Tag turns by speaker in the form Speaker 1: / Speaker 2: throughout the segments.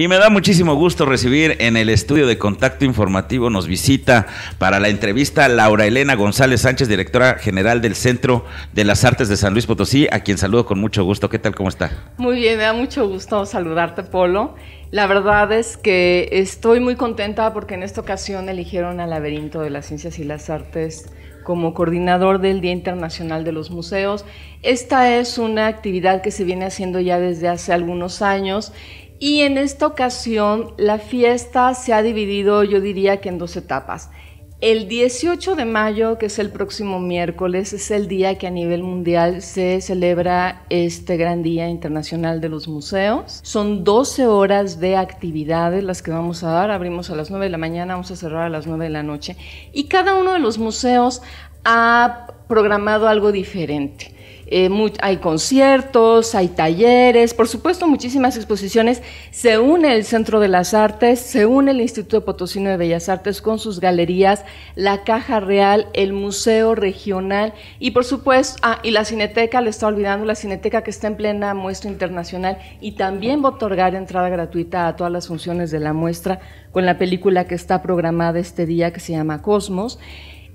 Speaker 1: Y me da muchísimo gusto recibir en el estudio de Contacto Informativo, nos visita para la entrevista Laura Elena González Sánchez, directora general del Centro de las Artes de San Luis Potosí, a quien saludo con mucho gusto. ¿Qué tal? ¿Cómo está?
Speaker 2: Muy bien, me da mucho gusto saludarte, Polo. La verdad es que estoy muy contenta porque en esta ocasión eligieron al Laberinto de las Ciencias y las Artes como coordinador del Día Internacional de los Museos. Esta es una actividad que se viene haciendo ya desde hace algunos años y en esta ocasión la fiesta se ha dividido, yo diría que en dos etapas. El 18 de mayo, que es el próximo miércoles, es el día que a nivel mundial se celebra este gran Día Internacional de los Museos. Son 12 horas de actividades las que vamos a dar. Abrimos a las 9 de la mañana, vamos a cerrar a las 9 de la noche. Y cada uno de los museos ha programado algo diferente. Eh, hay conciertos, hay talleres, por supuesto muchísimas exposiciones. Se une el Centro de las Artes, se une el Instituto Potosino de Bellas Artes con sus galerías, la Caja Real, el Museo Regional y por supuesto, ah, y la Cineteca, le está olvidando, la Cineteca que está en plena muestra internacional y también va a otorgar entrada gratuita a todas las funciones de la muestra con la película que está programada este día que se llama Cosmos.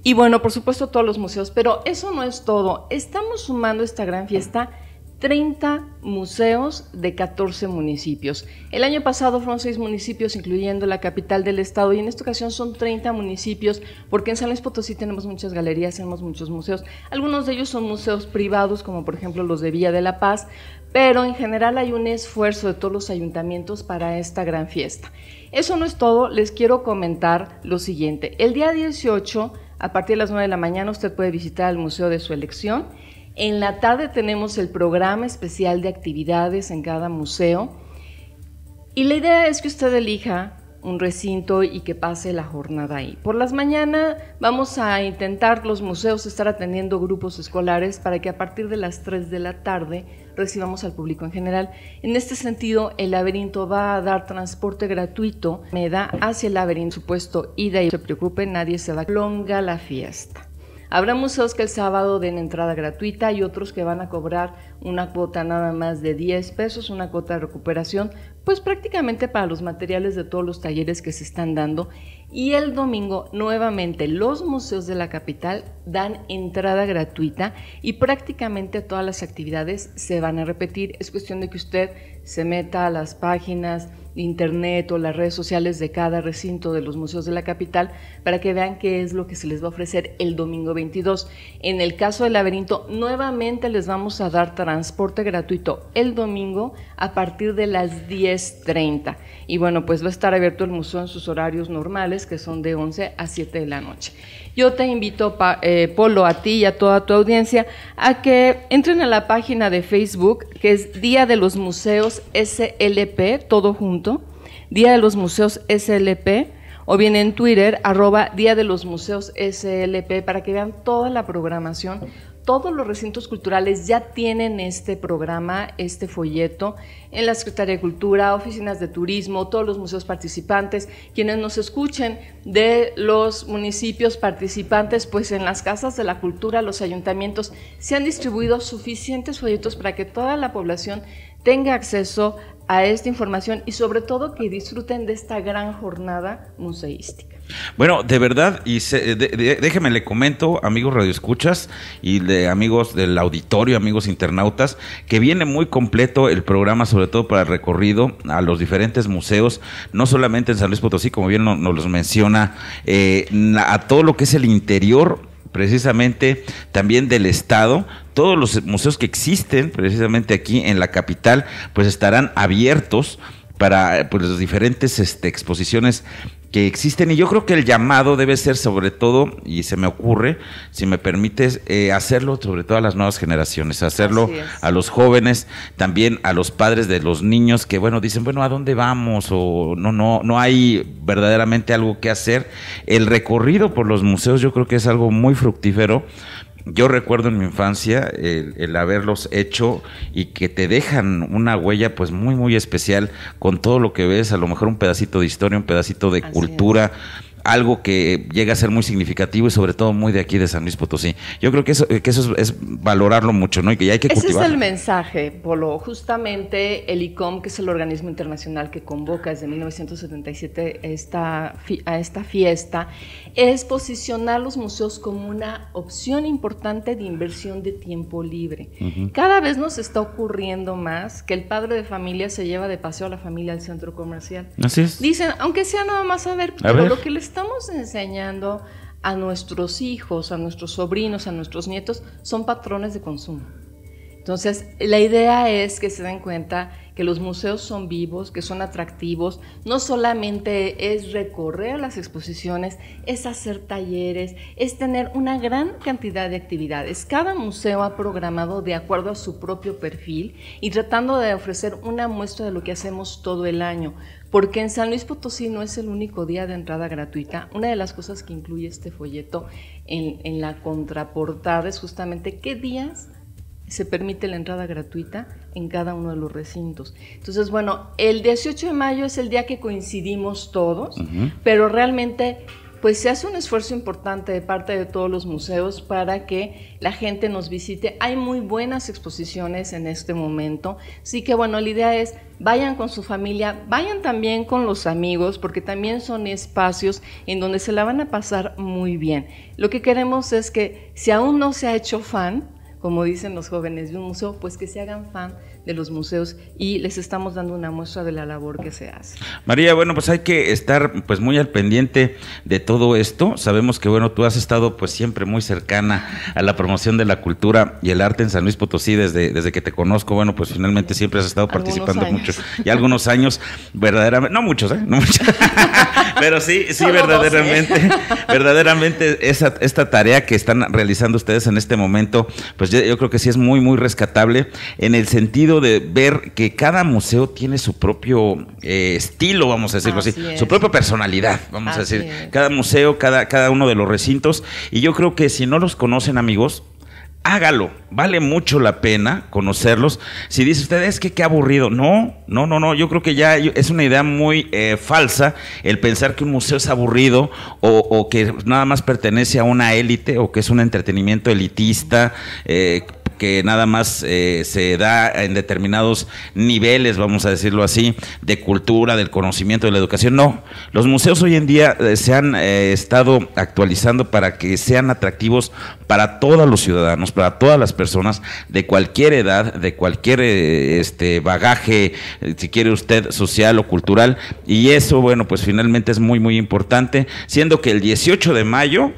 Speaker 2: Y bueno, por supuesto todos los museos, pero eso no es todo. Estamos sumando esta gran fiesta 30 museos de 14 municipios. El año pasado fueron 6 municipios, incluyendo la capital del estado, y en esta ocasión son 30 municipios, porque en San Luis Potosí tenemos muchas galerías, tenemos muchos museos. Algunos de ellos son museos privados, como por ejemplo los de Villa de la Paz, pero en general hay un esfuerzo de todos los ayuntamientos para esta gran fiesta. Eso no es todo, les quiero comentar lo siguiente. El día 18 a partir de las 9 de la mañana usted puede visitar el museo de su elección. En la tarde tenemos el programa especial de actividades en cada museo. Y la idea es que usted elija un recinto y que pase la jornada ahí. Por las mañanas vamos a intentar los museos estar atendiendo grupos escolares para que a partir de las 3 de la tarde recibamos al público en general. En este sentido, el laberinto va a dar transporte gratuito, me da hacia el laberinto, supuesto ida y no se preocupe, nadie se va. Longa la fiesta. Habrá museos que el sábado den entrada gratuita y otros que van a cobrar una cuota nada más de 10 pesos, una cuota de recuperación, pues prácticamente para los materiales de todos los talleres que se están dando. Y el domingo nuevamente los museos de la capital dan entrada gratuita y prácticamente todas las actividades se van a repetir. Es cuestión de que usted se meta a las páginas de internet o las redes sociales de cada recinto de los museos de la capital para que vean qué es lo que se les va a ofrecer el domingo 22. En el caso del laberinto, nuevamente les vamos a dar transporte gratuito el domingo a partir de las 10.30. Y bueno, pues va a estar abierto el museo en sus horarios normales, que son de 11 a 7 de la noche. Yo te invito, eh, Polo, a ti y a toda tu audiencia a que entren a la página de Facebook, que es Día de los Museos SLP, todo junto, Día de los Museos SLP, o bien en Twitter, arroba Día de los Museos SLP, para que vean toda la programación todos los recintos culturales ya tienen este programa, este folleto, en la Secretaría de Cultura, oficinas de turismo, todos los museos participantes, quienes nos escuchen de los municipios participantes, pues en las casas de la cultura, los ayuntamientos, se han distribuido suficientes folletos para que toda la población tenga acceso a esta información y sobre todo que disfruten de esta gran jornada museística.
Speaker 1: Bueno, de verdad, y eh, déjeme le comento, amigos radioescuchas y de amigos del auditorio, amigos internautas, que viene muy completo el programa, sobre todo para el recorrido a los diferentes museos, no solamente en San Luis Potosí, como bien nos, los menciona, eh, a todo lo que es el interior precisamente también del Estado. Todos los museos que existen precisamente aquí en la capital, pues estarán abiertos para pues, las diferentes este, exposiciones que existen y yo creo que el llamado debe ser sobre todo, y se me ocurre, si me permites, eh, hacerlo sobre todo a las nuevas generaciones, hacerlo a los jóvenes, también a los padres de los niños que, bueno, dicen, bueno, ¿a dónde vamos? O no, no, no hay verdaderamente algo que hacer. El recorrido por los museos yo creo que es algo muy fructífero yo recuerdo en mi infancia el, haberlos hecho y que te dejan una huella pues muy muy especial con todo lo que ves, a lo mejor un pedacito de historia, un pedacito de cultura algo que llega a ser muy significativo y sobre todo muy de aquí de San Luis Potosí. Yo creo que eso, es, valorarlo mucho, ¿no? Y que hay que cultivarlo. Ese es el
Speaker 2: mensaje, Polo. Justamente el ICOM, que es el organismo internacional que convoca desde 1977 esta, a esta fiesta, es posicionar los museos como una opción importante de inversión de tiempo libre. Cada vez nos está ocurriendo más que el padre de familia se lleva de paseo a la familia al centro comercial. Así es. Dicen, aunque sea nada más a ver, pero lo que les estamos enseñando a nuestros hijos, a nuestros sobrinos, a nuestros nietos, son patrones de consumo. Entonces, la idea es que se den cuenta que los museos son vivos, que son atractivos, no solamente es recorrer las exposiciones, es hacer talleres, es tener una gran cantidad de actividades. Cada museo ha programado de acuerdo a su propio perfil y tratando de ofrecer una muestra de lo que hacemos todo el año porque en San Luis Potosí no es el único día de entrada gratuita. Una de las cosas que incluye este folleto en, la contraportada es justamente qué días se permite la entrada gratuita en cada uno de los recintos. Entonces, bueno, el 18 de mayo es el día que coincidimos todos, pero realmente pues se hace un esfuerzo importante de parte de todos los museos para que la gente nos visite. Hay muy buenas exposiciones en este momento, Así que bueno, la idea es vayan con su familia, vayan también con los amigos, porque también son espacios en donde se la van a pasar muy bien. Lo que queremos es que si aún no se ha hecho fan, como dicen los jóvenes de un museo, pues que se hagan fan de los museos y les estamos dando una muestra de la labor que se hace.
Speaker 1: María, bueno, pues hay que estar pues muy al pendiente de todo esto. Sabemos que bueno, tú has estado pues siempre muy cercana a la promoción de la cultura y el arte en San Luis Potosí desde, desde que te conozco. Bueno, pues finalmente siempre has estado participando mucho. Y algunos años, verdaderamente, no muchos, ¿eh? No muchos. Pero sí, sí, ¿eh? verdaderamente, verdaderamente esa, esta tarea que están realizando ustedes en este momento, pues yo creo que sí es muy, muy rescatable en el sentido de ver que cada museo tiene su propio eh, estilo, vamos a decirlo así, su propia personalidad, vamos a decir. Cada museo, cada, cada uno de los recintos. Y yo creo que si no los conocen, amigos, hágalo. Vale mucho la pena conocerlos. Si dice usted, es que qué aburrido. No, no, no, no. Yo creo que ya es una idea muy eh, falsa el pensar que un museo es aburrido o, que nada más pertenece a una élite o que es un entretenimiento elitista. Eh, que nada más eh, se da en determinados niveles, vamos a decirlo así, de cultura, del conocimiento, de la educación. No, los museos hoy en día eh, se han eh, estado actualizando para que sean atractivos para todos los ciudadanos, para todas las personas de cualquier edad, de cualquier este bagaje, si quiere usted, social o cultural. Y eso, bueno, pues finalmente es muy, muy importante, siendo que el 18 de mayo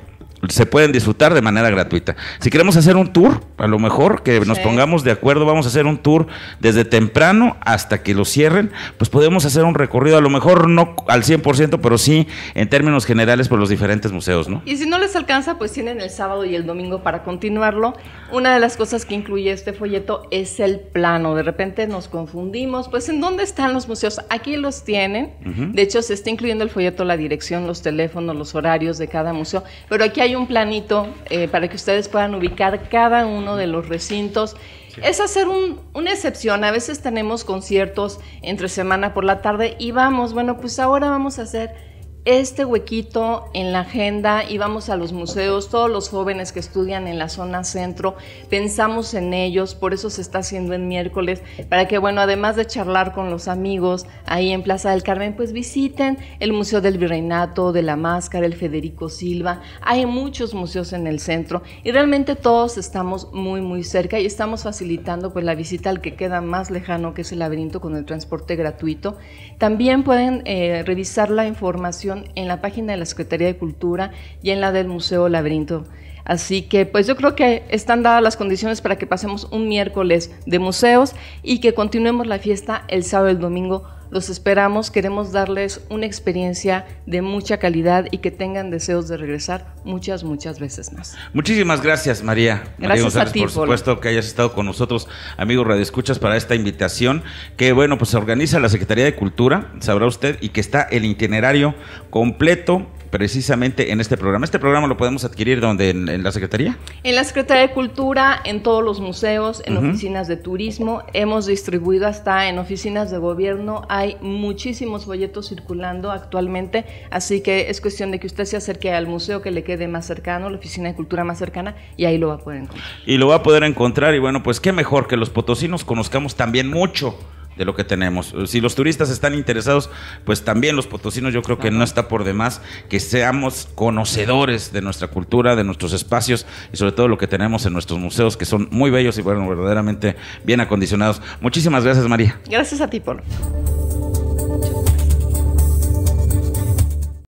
Speaker 1: se pueden disfrutar de manera gratuita. Si queremos hacer un tour, a lo mejor que nos pongamos de acuerdo, vamos a hacer un tour desde temprano hasta que lo cierren, pues podemos hacer un recorrido, a lo mejor no al 100%, pero sí en términos generales por los diferentes museos, ¿no?
Speaker 2: Y si no les alcanza, pues tienen el sábado y el domingo para continuarlo. Una de las cosas que incluye este folleto es el plano. De repente nos confundimos, pues ¿en dónde están los museos? Aquí los tienen. De hecho, se está incluyendo el folleto, la dirección, los teléfonos, los horarios de cada museo, pero aquí hay un planito eh, para que ustedes puedan ubicar cada uno de los recintos. Es hacer una excepción. A veces tenemos conciertos entre semana por la tarde y vamos, bueno, pues ahora vamos a hacer este huequito en la agenda, y vamos a los museos, todos los jóvenes que estudian en la zona centro, pensamos en ellos, por eso se está haciendo en miércoles, para que, bueno, además de charlar con los amigos ahí en Plaza del Carmen, pues visiten el Museo del Virreinato, de la Máscara, el Federico Silva, hay muchos museos en el centro y realmente todos estamos muy, muy cerca y estamos facilitando pues la visita al que queda más lejano, que es el laberinto con el transporte gratuito. También pueden eh, revisar la información en la página de la Secretaría de Cultura y en la del Museo Laberinto Así que pues yo creo que están dadas las condiciones para que pasemos un miércoles de museos y que continuemos la fiesta el sábado y el domingo. Los esperamos, queremos darles una experiencia de mucha calidad y que tengan deseos de regresar muchas, muchas veces más.
Speaker 1: Muchísimas gracias, María. Gracias a por supuesto, que hayas estado con nosotros, amigos Escuchas, para esta invitación que, bueno, pues se organiza la Secretaría de Cultura, sabrá usted, y que está el itinerario completo precisamente en este programa. ¿Este programa lo podemos adquirir donde? ¿En, la Secretaría?
Speaker 2: En la Secretaría de Cultura, en todos los museos, en oficinas de turismo. Hemos distribuido hasta en oficinas de gobierno. Hay muchísimos folletos circulando actualmente, así que es cuestión de que usted se acerque al museo que le quede más cercano, la oficina de cultura más cercana, y ahí lo
Speaker 1: va a poder encontrar. Y lo va a poder encontrar, y bueno, pues qué mejor que los potosinos conozcamos también mucho de lo que tenemos. Si los turistas están interesados, pues también los potosinos yo creo que no está por demás que seamos conocedores de nuestra cultura, de nuestros espacios y sobre todo lo que tenemos en nuestros museos que son muy bellos y bueno, verdaderamente bien acondicionados. Muchísimas gracias María.
Speaker 2: Gracias a ti, por.